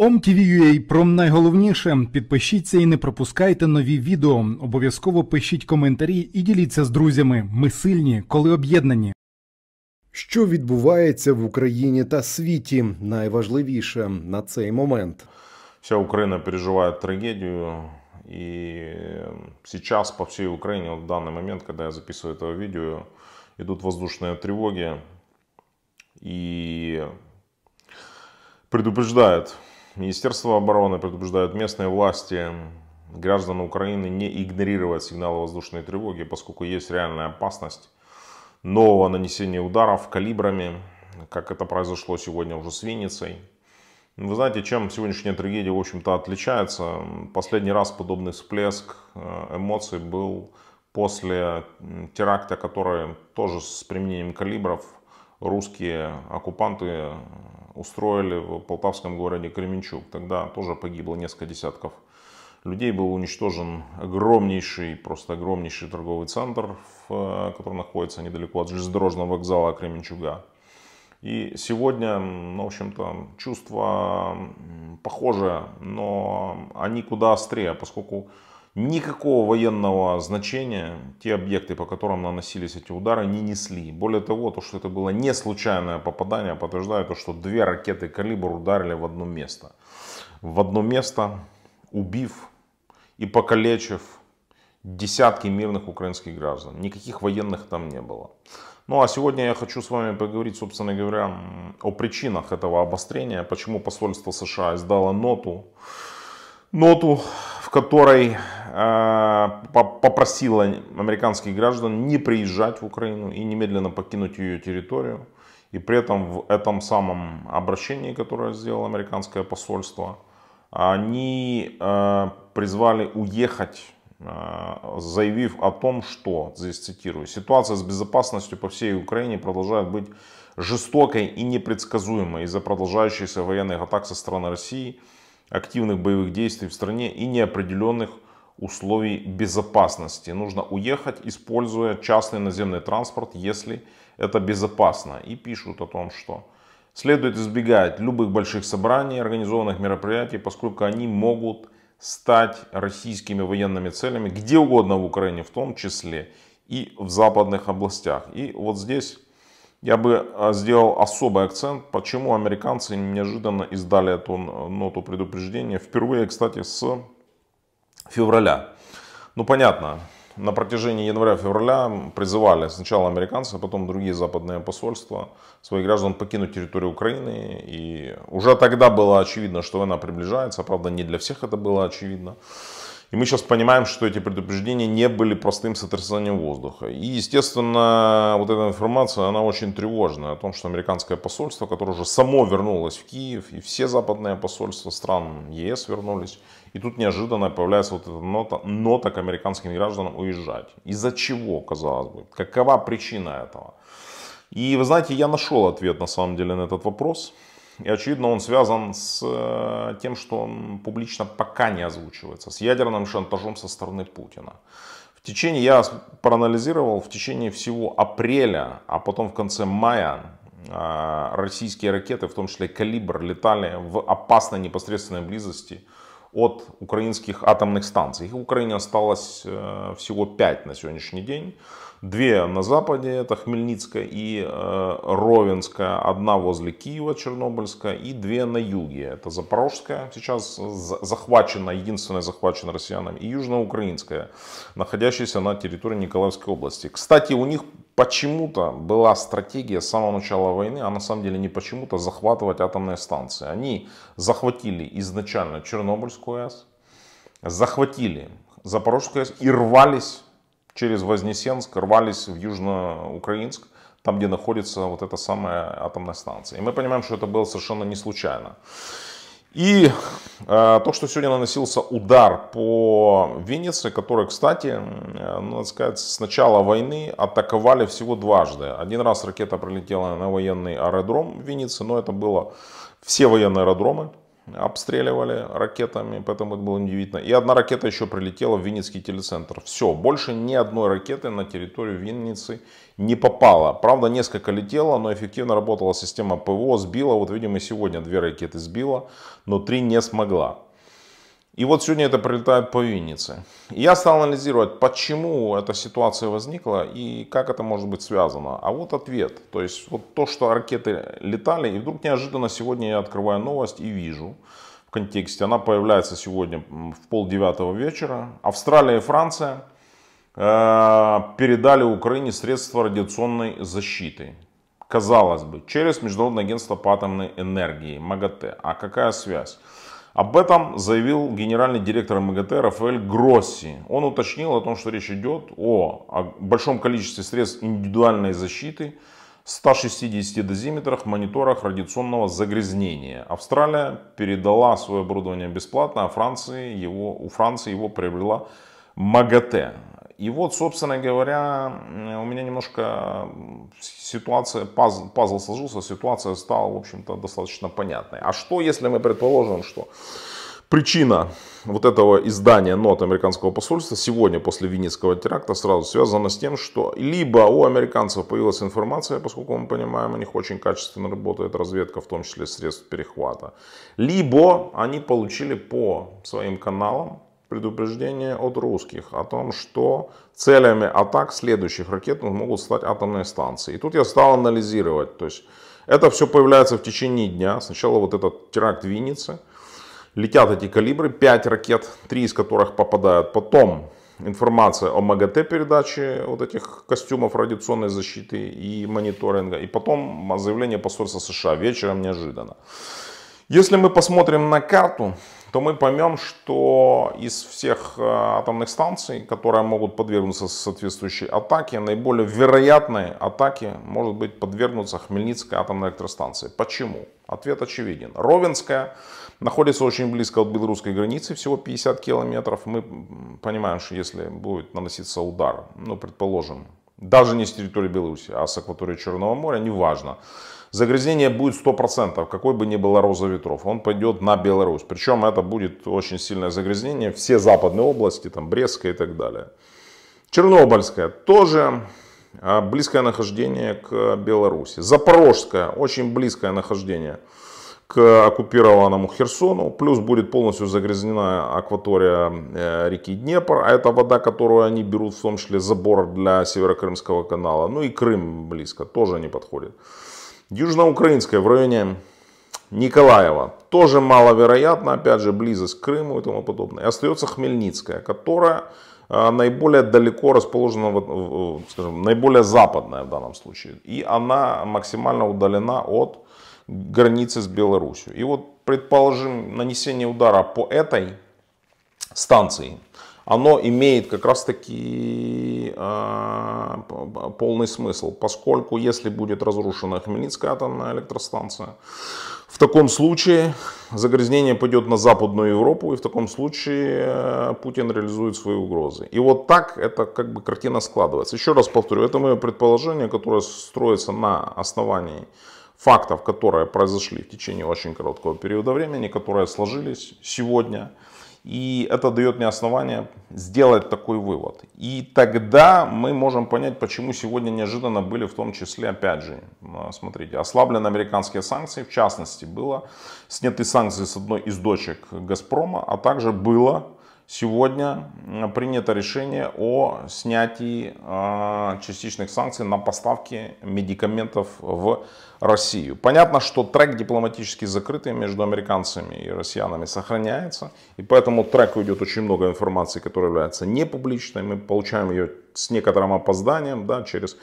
OMTV.ua про найголовніше. Підпишіться і не пропускайте нові відео. Обов'язково пишіть коментарі і діліться з друзями. Ми сильні, коли об'єднані. Що відбувається в Україні та світі? Найважливіше на цей момент. Вся Україна переживає трагедію. і сейчас по всій Україні, вот в данный момент, коли я записую это відео, йдуть воздушні тривоги, і предупреждають. Министерство обороны предупреждает местные власти граждан Украины не игнорировать сигналы воздушной тревоги, поскольку есть реальная опасность нового нанесения ударов калибрами, как это произошло сегодня уже с Винницей. Вы знаете, чем сегодняшняя трагедия, в общем-то, отличается? Последний раз подобный всплеск э, эмоций был после теракта, который тоже с применением калибров русские оккупанты устроили в полтавском городе Кременчук. Тогда тоже погибло несколько десятков людей. Был уничтожен огромнейший, просто огромнейший торговый центр, э, который находится недалеко от железнодорожного вокзала Кременчуга. И сегодня, ну, в общем-то, чувства похожие, но они куда острее, поскольку Никакого военного значения те объекты, по которым наносились эти удары, не несли. Более того, то, что это было не случайное попадание, подтверждает то, что две ракеты «Калибр» ударили в одно место. В одно место, убив и покалечив десятки мирных украинских граждан. Никаких военных там не было. Ну а сегодня я хочу с вами поговорить, собственно говоря, о причинах этого обострения, почему посольство США издало ноту, ноту в которой э, попросила американских граждан не приезжать в Украину и немедленно покинуть ее территорию. И при этом в этом самом обращении, которое сделало американское посольство, они э, призвали уехать, э, заявив о том, что, здесь цитирую, ситуация с безопасностью по всей Украине продолжает быть жестокой и непредсказуемой из-за продолжающихся военных атак со стороны России – активных боевых действий в стране и неопределенных условий безопасности. Нужно уехать, используя частный наземный транспорт, если это безопасно. И пишут о том, что следует избегать любых больших собраний, организованных мероприятий, поскольку они могут стать российскими военными целями где угодно в Украине, в том числе и в западных областях. И вот здесь я бы а, сделал особый акцент, почему американцы неожиданно издали эту э, ноту предупреждения. Впервые, кстати, с февраля. Ну, понятно, на протяжении января-февраля призывали сначала американцы, а потом другие западные посольства своих граждан покинуть территорию Украины. И уже тогда было очевидно, что война приближается. Правда, не для всех это было очевидно. И мы сейчас понимаем, что эти предупреждения не были простым сотрясанием воздуха. И, естественно, вот эта информация, она очень тревожная о том, что американское посольство, которое уже само вернулось в Киев, и все западные посольства стран ЕС вернулись, и тут неожиданно появляется вот эта нота, нота к американским гражданам уезжать. Из-за чего, казалось бы? Какова причина этого? И вы знаете, я нашел ответ на самом деле на этот вопрос. И, очевидно, он связан с э, тем, что он публично пока не озвучивается, с ядерным шантажом со стороны Путина. В течение, я проанализировал, в течение всего апреля, а потом в конце мая э, российские ракеты, в том числе «Калибр», летали в опасной непосредственной близости от украинских атомных станций. Их в Украине осталось э, всего 5 на сегодняшний день. Две на западе, это Хмельницкая и э, Ровенская, одна возле Киева, Чернобыльская, и две на юге, это Запорожская, сейчас захвачена, единственная захвачена россиянами, и Южноукраинская, находящаяся на территории Николаевской области. Кстати, у них почему-то была стратегия с самого начала войны, а на самом деле не почему-то, захватывать атомные станции. Они захватили изначально Чернобыльскую АЭС, захватили Запорожскую АЭС и рвались через Вознесенск рвались в Южноукраинск, там, где находится вот эта самая атомная станция. И мы понимаем, что это было совершенно не случайно. И э, то, что сегодня наносился удар по Венеции, который, кстати, э, ну, надо сказать, с начала войны атаковали всего дважды. Один раз ракета пролетела на военный аэродром Венеции, но это было все военные аэродромы обстреливали ракетами, поэтому это было неудивительно. И одна ракета еще прилетела в Винницкий телецентр. Все, больше ни одной ракеты на территорию Винницы не попало. Правда, несколько летело, но эффективно работала система ПВО, сбила. Вот, видимо, сегодня две ракеты сбила, но три не смогла. И вот сегодня это прилетает по Виннице. я стал анализировать, почему эта ситуация возникла и как это может быть связано. А вот ответ. То есть вот то, что ракеты летали, и вдруг неожиданно сегодня я открываю новость и вижу в контексте. Она появляется сегодня в полдевятого вечера. Австралия и Франция э, передали Украине средства радиационной защиты. Казалось бы, через Международное агентство по атомной энергии, МАГАТЭ. А какая связь? Об этом заявил генеральный директор МГТ Рафаэль Гросси. Он уточнил о том, что речь идет о, большом количестве средств индивидуальной защиты, 160 дозиметрах, мониторах радиационного загрязнения. Австралия передала свое оборудование бесплатно, а Франции его, у Франции его приобрела МАГАТЭ. И вот, собственно говоря, у меня немножко ситуация, пазл, пазл сложился, ситуация стала, в общем-то, достаточно понятной. А что, если мы предположим, что причина вот этого издания нот американского посольства сегодня после Винницкого теракта сразу связана с тем, что либо у американцев появилась информация, поскольку мы понимаем, у них очень качественно работает разведка, в том числе средств перехвата, либо они получили по своим каналам предупреждение от русских о том, что целями атак следующих ракетных ну, могут стать атомные станции. И тут я стал анализировать. То есть это все появляется в течение дня. Сначала вот этот теракт в Виннице. Летят эти калибры, 5 ракет, 3 из которых попадают. Потом информация о МГТ передаче вот этих костюмов радиационной защиты и мониторинга. И потом заявление посольства США вечером неожиданно. Если мы посмотрим на карту, то мы поймем, что из всех э, атомных станций, которые могут подвергнуться соответствующей атаке, наиболее вероятной атаке может быть подвергнуться Хмельницкая атомная электростанция. Почему? Ответ очевиден. Ровенская находится очень близко от белорусской границы, всего 50 километров. Мы понимаем, что если будет наноситься удар, ну, предположим, даже не с территории Беларуси, а с акватории Черного моря, неважно, загрязнение будет 100%, какой бы ни было роза ветров, он пойдет на Беларусь. Причем это будет очень сильное загрязнение, все западные области, там Брестская и так далее. Чернобыльская тоже а, близкое нахождение к Беларуси. Запорожская очень близкое нахождение к оккупированному Херсону, плюс будет полностью загрязнена акватория э, реки Днепр, а это вода, которую они берут, в том числе забор для Северокрымского канала, ну и Крым близко, тоже не подходит. Южноукраинская в районе Николаева. Тоже маловероятно, опять же, близость к Крыму и тому подобное. И остается Хмельницкая, которая э, наиболее далеко расположена, скажем, наиболее западная в данном случае. И она максимально удалена от границы с Беларусью. И вот предположим нанесение удара по этой станции – оно имеет как раз таки э, полный смысл, поскольку если будет разрушена Хмельницкая атомная электростанция, в таком случае загрязнение пойдет на Западную Европу, и в таком случае э, Путин реализует свои угрозы. И вот так это как бы картина складывается. Еще раз повторю, это мое предположение, которое строится на основании фактов, которые произошли в течение очень короткого периода времени, которые сложились сегодня. И это дает мне основание сделать такой вывод. И тогда мы можем понять, почему сегодня неожиданно были в том числе, опять же, смотрите, ослаблены американские санкции. В частности, было сняты санкции с одной из дочек «Газпрома», а также было Сегодня принято решение о снятии а, частичных санкций на поставки медикаментов в Россию. Понятно, что трек дипломатически закрытый между американцами и россиянами сохраняется, и поэтому треку идет очень много информации, которая является непубличной. Мы получаем ее с некоторым опозданием, да, через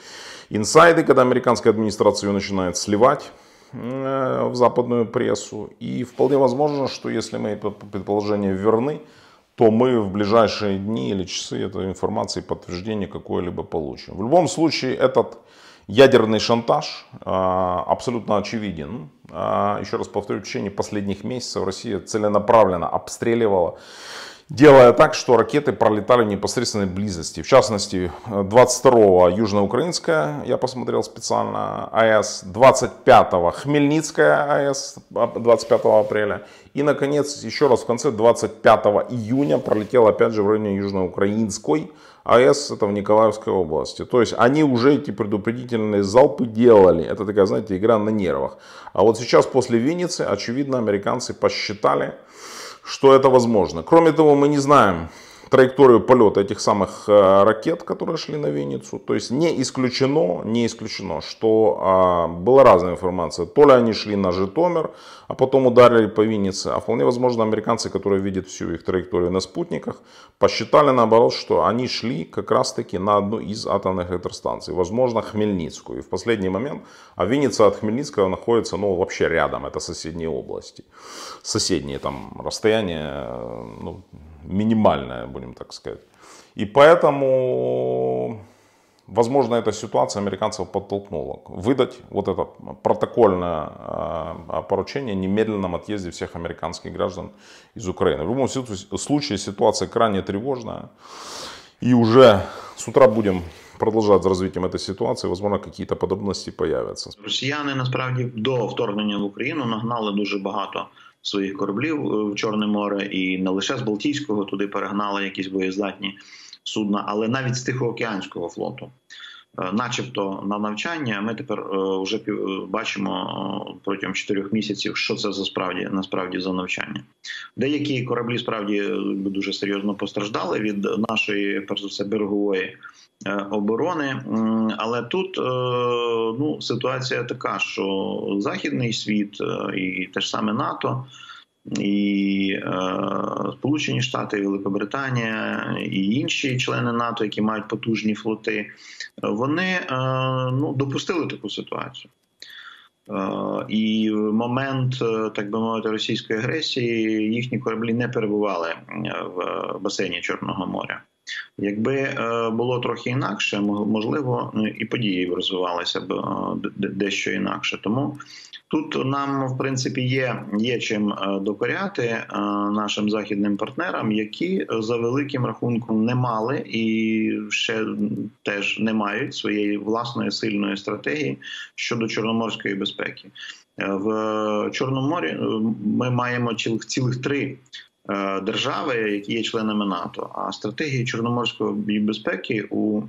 инсайды, когда американская администрация ее начинает сливать э, в западную прессу. И вполне возможно, что если мои предположения верны, то мы в ближайшие дни или часы этой информации подтверждение какое-либо получим. В любом случае, этот ядерный шантаж а, абсолютно очевиден. А, еще раз повторю, в течение последних месяцев Россия целенаправленно обстреливала делая так, что ракеты пролетали в непосредственной близости. В частности, 22-го Южноукраинская, я посмотрел специально, АЭС, 25-го Хмельницкая АЭС, 25 апреля. И, наконец, еще раз в конце 25 июня пролетел опять же в районе Южноукраинской АЭС, это в Николаевской области. То есть они уже эти предупредительные залпы делали. Это такая, знаете, игра на нервах. А вот сейчас после Винницы, очевидно, американцы посчитали, что это возможно. Кроме того, мы не знаем, траекторию полета этих самых э, ракет, которые шли на Винницу. То есть не исключено, не исключено, что а, была разная информация. То ли они шли на Житомир, а потом ударили по Виннице, а вполне возможно американцы, которые видят всю их траекторию на спутниках, посчитали наоборот, что они шли как раз таки на одну из атомных электростанций, возможно Хмельницкую. И в последний момент, а Винница от Хмельницкого находится ну вообще рядом, это соседние области, соседние там расстояния. Э, ну, минимальная, будем так сказать. И поэтому, возможно, эта ситуация американцев подтолкнула выдать вот это протокольное э, поручение о немедленном отъезде всех американских граждан из Украины. В любом случае ситуация крайне тревожная. И уже с утра будем продолжать з развитием этой ситуации, возможно, какие-то подробности появятся. Росіяни насправді до вторгнення в Україну нагнали дуже багато своїх кораблів е, в Чорне море, і не лише з Балтійського туди перегнали якісь боєздатні судна, але навіть з Тихоокеанського флоту. Е, начебто на навчання ми тепер е, вже бачимо протягом чотирьох місяців, що це за справді насправді за навчання. Деякі кораблі справді дуже серйозно постраждали від нашої перш за все берегової Е, оборони. Але тут е, ну, ситуація така, що західний світ е, і те ж саме НАТО. І е, Сполучені Штати, і Великобританія і інші члени НАТО, які мають потужні флоти, вони е, ну, допустили таку ситуацію. Е, і в момент, так би мовити, російської агресії їхні кораблі не перебували в басейні Чорного моря. Якби е, було трохи інакше, можливо, ну, і події розвивалися б е, дещо інакше. Тому тут нам, в принципі, є є чим е, докоряти нашим західним партнерам, які за великим рахунком не мали і ще теж не мають своєї власної сильної стратегії щодо чорноморської безпеки. В Чорному морі ми маємо цілих цілих три Е, держави, які є членами НАТО. А стратегія чорноморської безпеки у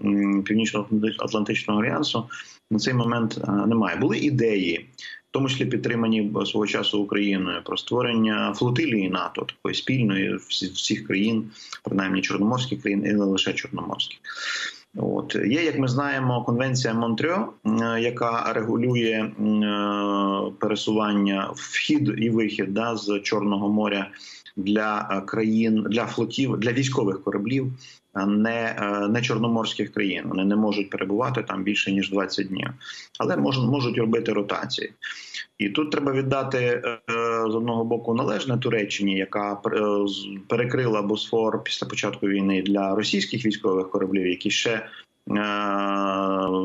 Північно-Атлантичного альянсу на цей момент е, немає. Були ідеї, в тому числі підтримані свого часу Україною про створення флотилії НАТО, такої спільної всіх країн, принаймні чорноморських країн, і не лише чорноморських. От є, як ми знаємо, конвенція Монтрео, яка регулює е, пересування вхід і вихід да, з Чорного моря для е, країн для флотів для військових кораблів не е, не чорноморських країн. Вони не можуть перебувати там більше ніж 20 днів, але можуть, можуть робити ротації. І тут треба віддати е, е, з одного боку належне Туреччині, яка перекрила Босфор після початку війни для російських військових кораблів, які ще.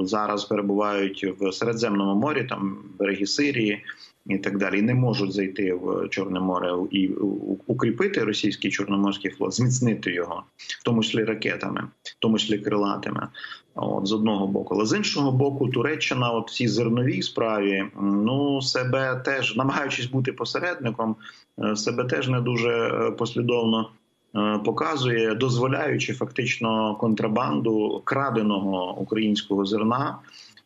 Зараз перебувають в Середземному морі, там береги Сирії, і так далі, і не можуть зайти в Чорне море і укріпити російський чорноморський флот, зміцнити його, в тому числі ракетами, в тому числі крилатими. От з одного боку, але з іншого боку, Туреччина, от всі зерновій справі, ну себе теж намагаючись бути посередником, е, себе теж не дуже е, послідовно. Е, показує, дозволяючи фактично контрабанду краденого українського зерна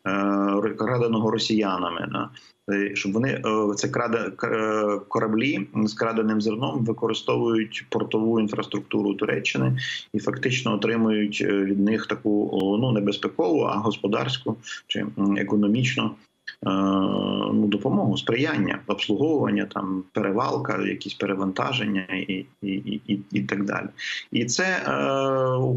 Е, краденого росіянами. Да? Е, щоб вони е, це краде кораблі з краденим зерном використовують портову інфраструктуру Туреччини і фактично отримують від них таку ну небезпекову а господарську чи економічну ну, допомогу, сприяння, обслуговування, там перевалка, якісь перевантаження і і, і, і так далі. І це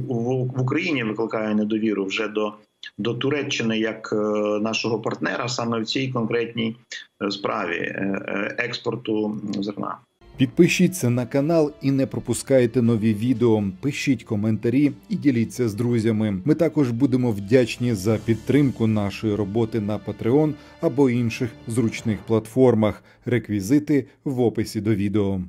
в Україні викликає недовіру вже до до Туреччини як е, нашого партнера саме в цій конкретній е, справі е, експорту зерна. Підпишіться на канал і не пропускайте нові відео. Пишіть коментарі і діліться з друзями. Ми також будемо вдячні за підтримку нашої роботи на Patreon або інших зручних платформах. Реквізити в описі до відео.